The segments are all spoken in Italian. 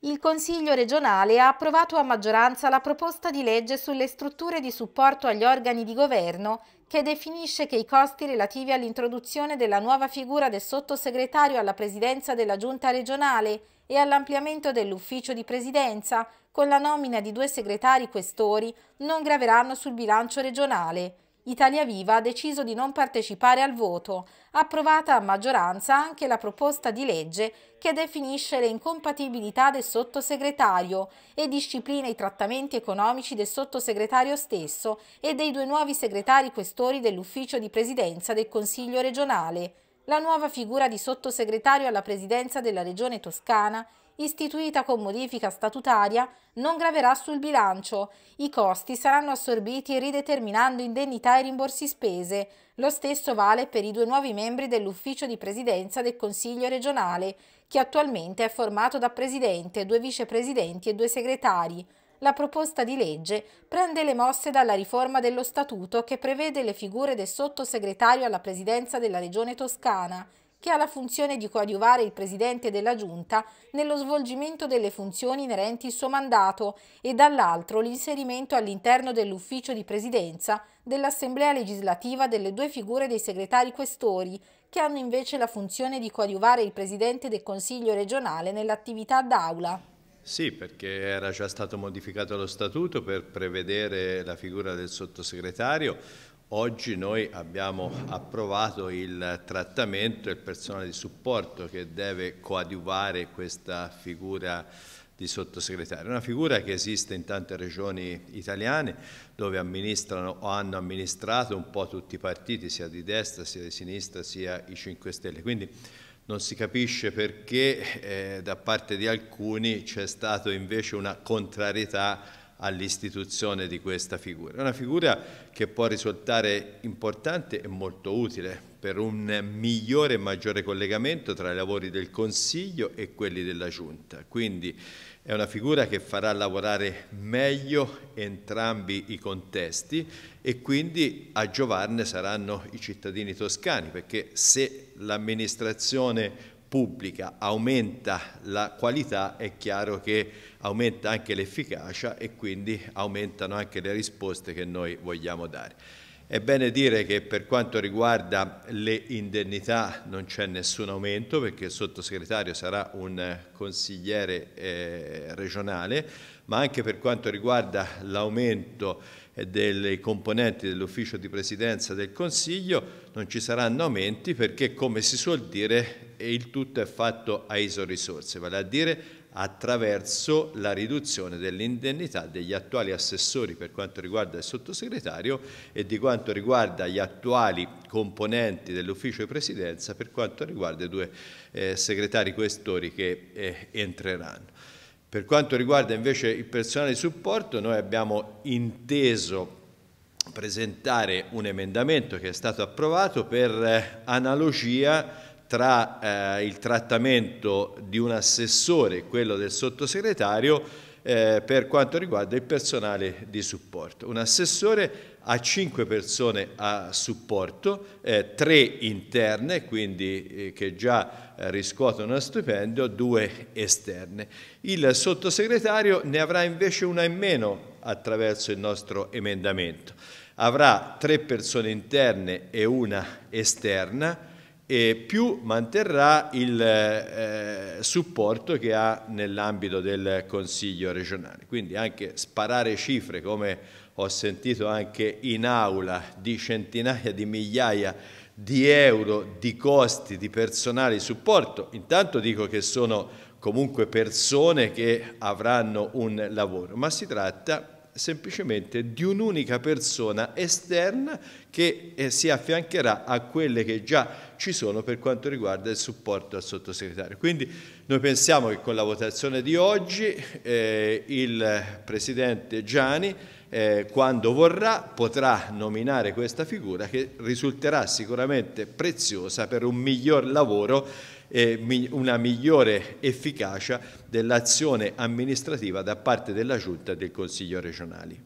Il Consiglio regionale ha approvato a maggioranza la proposta di legge sulle strutture di supporto agli organi di governo che definisce che i costi relativi all'introduzione della nuova figura del sottosegretario alla presidenza della Giunta regionale e all'ampliamento dell'ufficio di presidenza con la nomina di due segretari questori non graveranno sul bilancio regionale. Italia Viva ha deciso di non partecipare al voto, approvata a maggioranza anche la proposta di legge che definisce le incompatibilità del sottosegretario e disciplina i trattamenti economici del sottosegretario stesso e dei due nuovi segretari questori dell'ufficio di presidenza del Consiglio regionale. La nuova figura di sottosegretario alla presidenza della Regione Toscana istituita con modifica statutaria, non graverà sul bilancio. I costi saranno assorbiti rideterminando indennità e rimborsi spese. Lo stesso vale per i due nuovi membri dell'ufficio di presidenza del Consiglio regionale, che attualmente è formato da presidente, due vicepresidenti e due segretari la proposta di legge prende le mosse dalla riforma dello Statuto che prevede le figure del sottosegretario alla presidenza della Regione Toscana che ha la funzione di coadiuvare il Presidente della Giunta nello svolgimento delle funzioni inerenti il suo mandato e dall'altro l'inserimento all'interno dell'ufficio di presidenza dell'Assemblea legislativa delle due figure dei segretari questori, che hanno invece la funzione di coadiuvare il Presidente del Consiglio regionale nell'attività d'Aula. Sì, perché era già stato modificato lo statuto per prevedere la figura del sottosegretario Oggi noi abbiamo approvato il trattamento e il personale di supporto che deve coadiuvare questa figura di sottosegretario, una figura che esiste in tante regioni italiane dove amministrano o hanno amministrato un po' tutti i partiti, sia di destra, sia di sinistra, sia i 5 Stelle. Quindi non si capisce perché eh, da parte di alcuni c'è stata invece una contrarietà all'istituzione di questa figura. È una figura che può risultare importante e molto utile per un migliore e maggiore collegamento tra i lavori del Consiglio e quelli della Giunta. Quindi è una figura che farà lavorare meglio entrambi i contesti e quindi a giovarne saranno i cittadini toscani, perché se l'amministrazione pubblica aumenta la qualità è chiaro che aumenta anche l'efficacia e quindi aumentano anche le risposte che noi vogliamo dare. È bene dire che per quanto riguarda le indennità non c'è nessun aumento perché il sottosegretario sarà un consigliere eh, regionale, ma anche per quanto riguarda l'aumento eh, dei componenti dell'ufficio di presidenza del Consiglio non ci saranno aumenti perché come si suol dire e il tutto è fatto a iso-risorse, vale a dire attraverso la riduzione dell'indennità degli attuali assessori per quanto riguarda il sottosegretario e di quanto riguarda gli attuali componenti dell'ufficio di presidenza per quanto riguarda i due eh, segretari questori che eh, entreranno. Per quanto riguarda invece il personale di supporto, noi abbiamo inteso presentare un emendamento che è stato approvato per eh, analogia tra eh, il trattamento di un assessore e quello del sottosegretario eh, per quanto riguarda il personale di supporto. Un assessore ha cinque persone a supporto, eh, interne, quindi eh, che già eh, riscuotono uno stipendio, due esterne. Il sottosegretario ne avrà invece una in meno attraverso il nostro emendamento. Avrà tre persone interne e una esterna, e più manterrà il eh, supporto che ha nell'ambito del Consiglio regionale. Quindi anche sparare cifre, come ho sentito anche in aula, di centinaia di migliaia di euro di costi di personale di supporto, intanto dico che sono comunque persone che avranno un lavoro, ma si tratta semplicemente di un'unica persona esterna che eh, si affiancherà a quelle che già ci sono per quanto riguarda il supporto al sottosegretario. Quindi noi pensiamo che con la votazione di oggi eh, il Presidente Gianni eh, quando vorrà potrà nominare questa figura che risulterà sicuramente preziosa per un miglior lavoro eh, una migliore efficacia dell'azione amministrativa da parte della Giunta e del Consiglio regionali.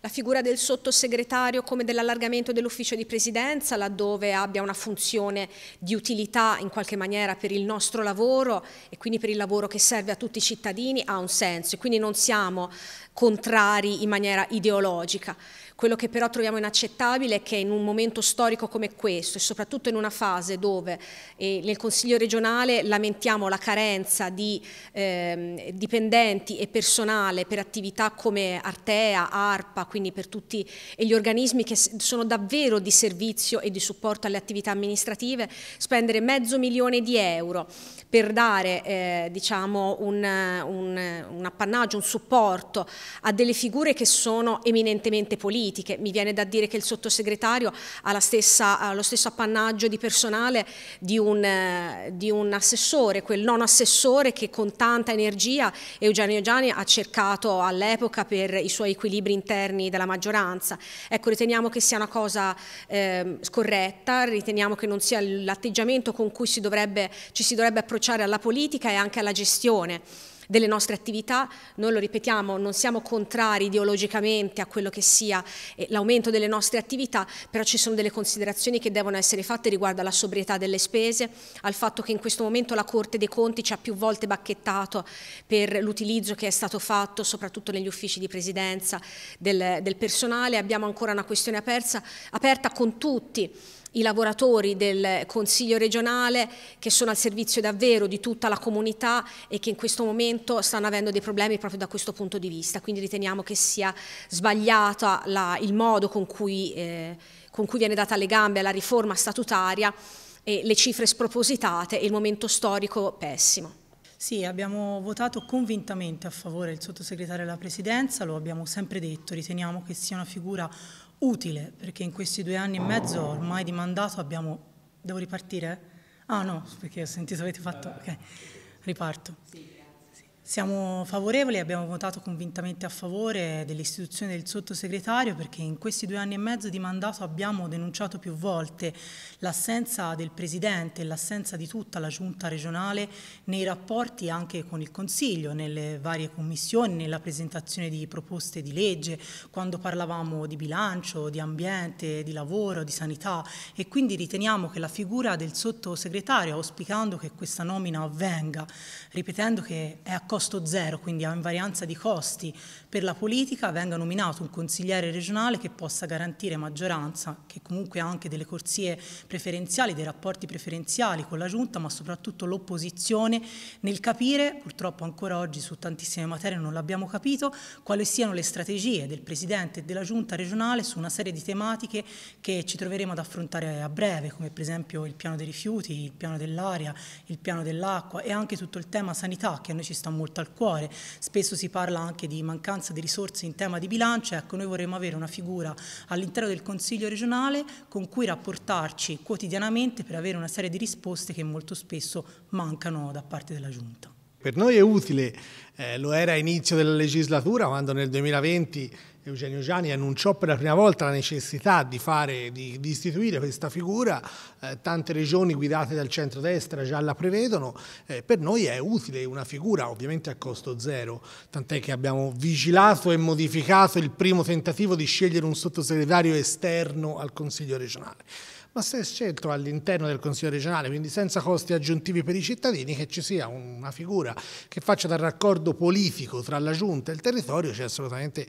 La figura del sottosegretario come dell'allargamento dell'ufficio di presidenza, laddove abbia una funzione di utilità in qualche maniera per il nostro lavoro e quindi per il lavoro che serve a tutti i cittadini, ha un senso e quindi non siamo contrari in maniera ideologica. Quello che però troviamo inaccettabile è che in un momento storico come questo e soprattutto in una fase dove eh, nel Consiglio regionale lamentiamo la carenza di eh, dipendenti e personale per attività come Artea, ARPA, quindi per tutti gli organismi che sono davvero di servizio e di supporto alle attività amministrative, spendere mezzo milione di euro per dare eh, diciamo un, un, un appannaggio, un supporto a delle figure che sono eminentemente politiche politiche. Mi viene da dire che il sottosegretario ha, stessa, ha lo stesso appannaggio di personale di un, eh, di un assessore, quel non assessore che con tanta energia Eugenio Giani ha cercato all'epoca per i suoi equilibri interni della maggioranza. Ecco, riteniamo che sia una cosa eh, scorretta, riteniamo che non sia l'atteggiamento con cui si dovrebbe, ci si dovrebbe approcciare alla politica e anche alla gestione delle nostre attività, noi lo ripetiamo, non siamo contrari ideologicamente a quello che sia eh, l'aumento delle nostre attività, però ci sono delle considerazioni che devono essere fatte riguardo alla sobrietà delle spese, al fatto che in questo momento la Corte dei Conti ci ha più volte bacchettato per l'utilizzo che è stato fatto, soprattutto negli uffici di presidenza del, del personale, abbiamo ancora una questione aperta, aperta con tutti i lavoratori del Consiglio regionale che sono al servizio davvero di tutta la comunità e che in questo momento stanno avendo dei problemi proprio da questo punto di vista. Quindi riteniamo che sia sbagliato la, il modo con cui, eh, con cui viene data alle gambe la riforma statutaria e le cifre spropositate e il momento storico pessimo. Sì, abbiamo votato convintamente a favore del sottosegretario alla Presidenza, lo abbiamo sempre detto, riteniamo che sia una figura utile, perché in questi due anni e mezzo ormai di mandato abbiamo... Devo ripartire? Ah no, perché ho sentito avete fatto... Ok, riparto. Sì. Siamo favorevoli, abbiamo votato convintamente a favore dell'istituzione del sottosegretario perché in questi due anni e mezzo di mandato abbiamo denunciato più volte l'assenza del Presidente e l'assenza di tutta la Giunta regionale nei rapporti anche con il Consiglio, nelle varie commissioni, nella presentazione di proposte di legge, quando parlavamo di bilancio, di ambiente, di lavoro, di sanità e quindi riteniamo che la figura del sottosegretario, auspicando che questa nomina avvenga, ripetendo che è accolta costo zero, quindi a invarianza di costi per la politica, venga nominato un consigliere regionale che possa garantire maggioranza, che comunque ha anche delle corsie preferenziali, dei rapporti preferenziali con la Giunta, ma soprattutto l'opposizione nel capire, purtroppo ancora oggi su tantissime materie non l'abbiamo capito, quali siano le strategie del Presidente e della Giunta regionale su una serie di tematiche che ci troveremo ad affrontare a breve, come per esempio il piano dei rifiuti, il piano dell'aria, il piano dell'acqua e anche tutto il tema sanità che a noi ci sta molto molto al cuore. Spesso si parla anche di mancanza di risorse in tema di bilancio, ecco noi vorremmo avere una figura all'interno del Consiglio regionale con cui rapportarci quotidianamente per avere una serie di risposte che molto spesso mancano da parte della Giunta. Per noi è utile, eh, lo era a inizio della legislatura quando nel 2020 Eugenio Gianni annunciò per la prima volta la necessità di, fare, di, di istituire questa figura, eh, tante regioni guidate dal centro-destra già la prevedono, eh, per noi è utile una figura ovviamente a costo zero, tant'è che abbiamo vigilato e modificato il primo tentativo di scegliere un sottosegretario esterno al Consiglio regionale ma se è scelto all'interno del Consiglio regionale, quindi senza costi aggiuntivi per i cittadini, che ci sia una figura che faccia da raccordo politico tra la Giunta e il territorio, cioè assolutamente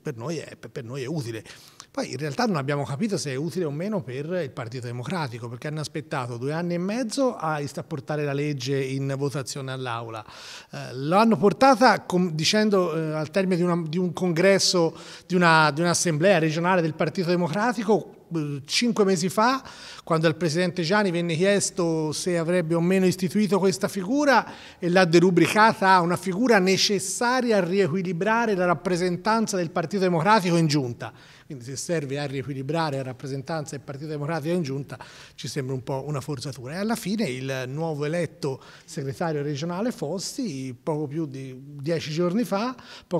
per noi è, per noi è utile. Poi in realtà non abbiamo capito se è utile o meno per il Partito Democratico, perché hanno aspettato due anni e mezzo a portare la legge in votazione all'Aula. Eh, L'hanno portata dicendo eh, al termine di, una, di, un congresso, di un'assemblea un regionale del Partito Democratico, cinque mesi fa, quando al Presidente Gianni venne chiesto se avrebbe o meno istituito questa figura e l'ha derubricata a ah, una figura necessaria a riequilibrare la rappresentanza del Partito Democratico in giunta. Quindi se serve a riequilibrare la rappresentanza del Partito Democratico in giunta ci sembra un po' una forzatura. E alla fine il nuovo eletto segretario regionale Fossi poco più di dieci giorni fa,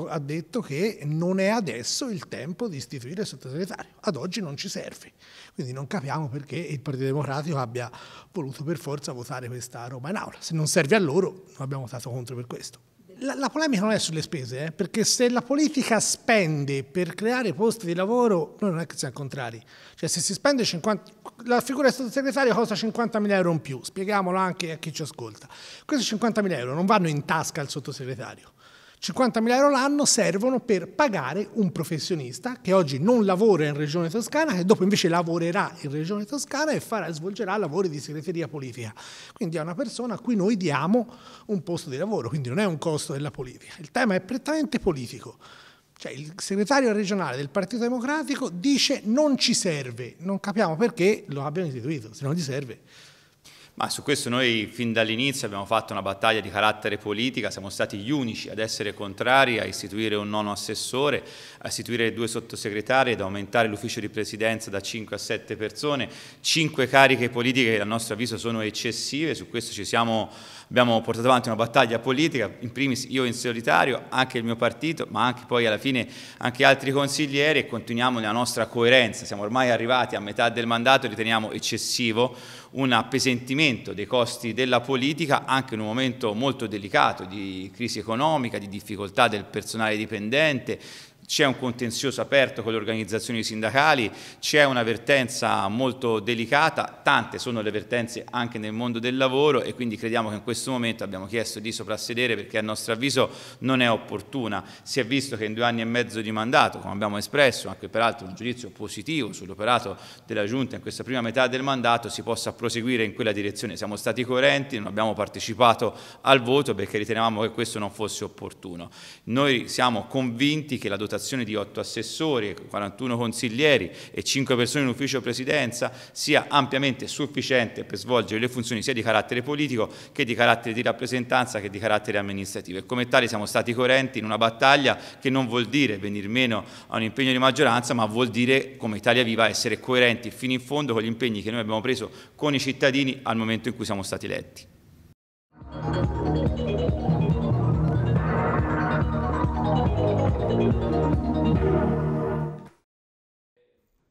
ha detto che non è adesso il tempo di istituire il sottosegretario. Ad oggi non ci serve. Quindi non capiamo perché il Partito Democratico abbia voluto per forza votare questa roba in aula. Se non serve a loro, abbiamo votato contro per questo la, la, polemica non è sulle spese, eh, perché se la politica spende per creare posti di lavoro, noi non è che siamo contrari. Cioè se si spende 50, la figura del sottosegretario costa 50.000 euro in più, spieghiamolo anche a chi ci ascolta. Questi 50.000 euro non vanno in tasca al sottosegretario 50.000 euro l'anno servono per pagare un professionista che oggi non lavora in Regione Toscana, che dopo invece lavorerà in Regione Toscana e farà, svolgerà lavori di segreteria politica. Quindi è una persona a cui noi diamo un posto di lavoro, quindi non è un costo della politica. Il tema è prettamente politico. Cioè, il segretario regionale del Partito Democratico dice non ci serve, non capiamo perché lo abbiano istituito, se non gli serve ma su questo noi fin dall'inizio abbiamo fatto una battaglia di carattere politica, siamo stati gli unici ad essere contrari a istituire un nono assessore, a istituire due sottosegretari, ad aumentare l'ufficio di presidenza da 5 a 7 persone, 5 cariche politiche che a nostro avviso sono eccessive, su questo siamo, abbiamo portato avanti una battaglia politica, in primis io in solitario, anche il mio partito, ma anche poi alla fine anche altri consiglieri e continuiamo nella nostra coerenza, siamo ormai arrivati a metà del mandato, e riteniamo eccessivo un appesantimento dei costi della politica anche in un momento molto delicato di crisi economica, di difficoltà del personale dipendente, c'è un contenzioso aperto con le organizzazioni sindacali, c'è una vertenza molto delicata, tante sono le vertenze anche nel mondo del lavoro e quindi crediamo che in questo momento abbiamo chiesto di soprassedere perché a nostro avviso non è opportuna. Si è visto che in due anni e mezzo di mandato, come abbiamo espresso, anche peraltro un giudizio positivo sull'operato della Giunta in questa prima metà del mandato, si possa proseguire in quella direzione. Siamo stati coerenti, non abbiamo partecipato al voto perché ritenevamo che questo non fosse opportuno. Noi siamo convinti che la dotazione valutazione di 8 assessori, 41 consiglieri e 5 persone in ufficio presidenza sia ampiamente sufficiente per svolgere le funzioni sia di carattere politico che di carattere di rappresentanza che di carattere amministrativo e come tali siamo stati coerenti in una battaglia che non vuol dire venir meno a un impegno di maggioranza ma vuol dire come Italia Viva essere coerenti fino in fondo con gli impegni che noi abbiamo preso con i cittadini al momento in cui siamo stati eletti.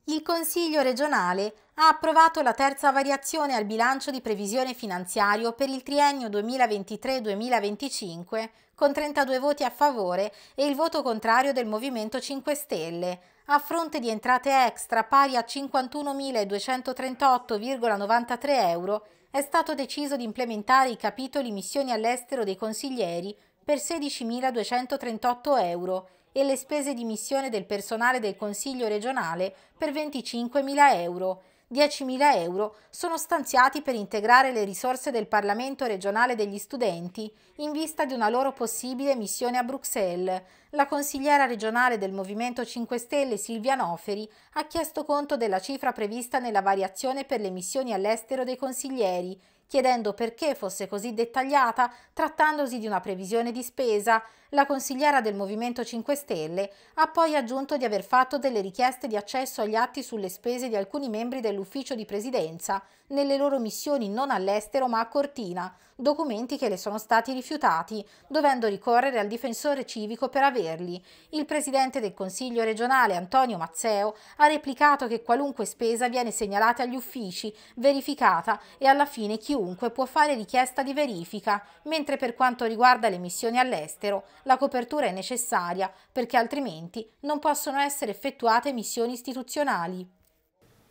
Il Consiglio regionale ha approvato la terza variazione al bilancio di previsione finanziario per il triennio 2023-2025 con 32 voti a favore e il voto contrario del Movimento 5 Stelle, a fronte di entrate extra pari a 51.238,93 euro, è stato deciso di implementare i capitoli missioni all'estero dei consiglieri per 16.238 euro e le spese di missione del personale del Consiglio regionale per 25.000 euro. 10.000 euro sono stanziati per integrare le risorse del Parlamento regionale degli studenti in vista di una loro possibile missione a Bruxelles. La consigliera regionale del Movimento 5 Stelle Silvia Noferi ha chiesto conto della cifra prevista nella variazione per le missioni all'estero dei consiglieri chiedendo perché fosse così dettagliata trattandosi di una previsione di spesa, la consigliera del Movimento 5 Stelle ha poi aggiunto di aver fatto delle richieste di accesso agli atti sulle spese di alcuni membri dell'ufficio di presidenza nelle loro missioni non all'estero ma a Cortina, documenti che le sono stati rifiutati, dovendo ricorrere al difensore civico per averli. Il presidente del Consiglio regionale Antonio Mazzeo ha replicato che qualunque spesa viene segnalata agli uffici, verificata e alla fine chiunque chiunque può fare richiesta di verifica, mentre per quanto riguarda le missioni all'estero la copertura è necessaria perché altrimenti non possono essere effettuate missioni istituzionali.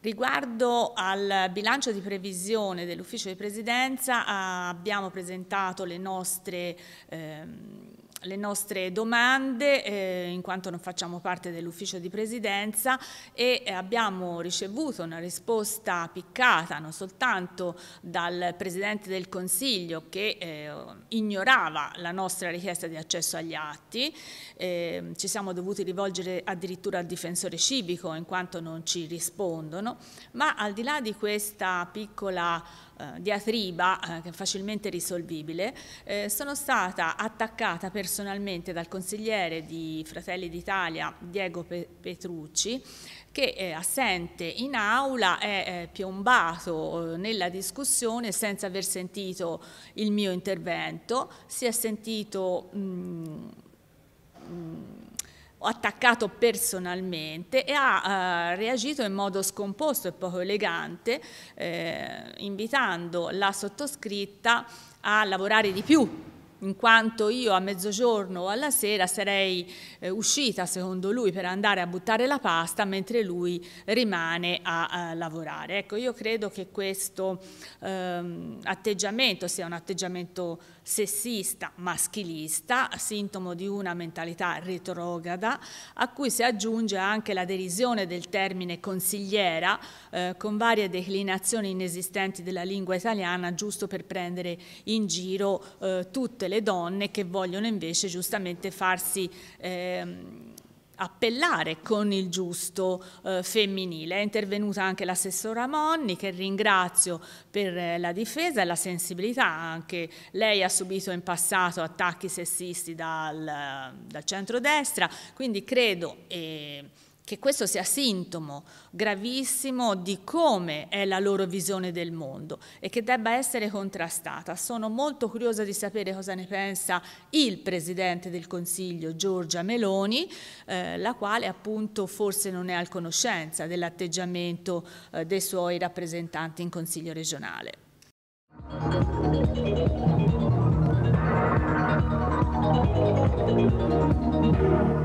Riguardo al bilancio di previsione dell'Ufficio di Presidenza abbiamo presentato le nostre... Ehm, le nostre domande eh, in quanto non facciamo parte dell'ufficio di presidenza e abbiamo ricevuto una risposta piccata non soltanto dal Presidente del Consiglio che eh, ignorava la nostra richiesta di accesso agli atti, eh, ci siamo dovuti rivolgere addirittura al difensore civico in quanto non ci rispondono, ma al di là di questa piccola eh, diatriba eh, facilmente risolvibile, eh, sono stata attaccata personalmente dal consigliere di Fratelli d'Italia Diego Pe Petrucci che eh, assente in aula è eh, piombato eh, nella discussione senza aver sentito il mio intervento, si è sentito mh, mm, mh, mm, attaccato personalmente e ha eh, reagito in modo scomposto e poco elegante, eh, invitando la sottoscritta a lavorare di più in quanto io a mezzogiorno o alla sera sarei eh, uscita, secondo lui, per andare a buttare la pasta, mentre lui rimane a, a eh, lavorare. Ecco, io credo che questo ehm, atteggiamento sia un atteggiamento sessista, maschilista, sintomo di una mentalità retrograda, a cui si aggiunge anche la derisione del termine consigliera eh, con varie declinazioni inesistenti della lingua italiana, giusto per prendere in giro eh, tutte le donne che vogliono invece giustamente farsi... Eh, appellare con il giusto eh, femminile. È intervenuta anche l'assessora Monni che ringrazio per eh, la difesa e la sensibilità anche. Lei ha subito in passato attacchi sessisti dal, eh, dal centrodestra, quindi credo... Eh, che questo sia sintomo gravissimo di come è la loro visione del mondo e che debba essere contrastata. Sono molto curiosa di sapere cosa ne pensa il Presidente del Consiglio Giorgia Meloni, eh, la quale appunto forse non è al conoscenza dell'atteggiamento eh, dei suoi rappresentanti in Consiglio regionale. Thank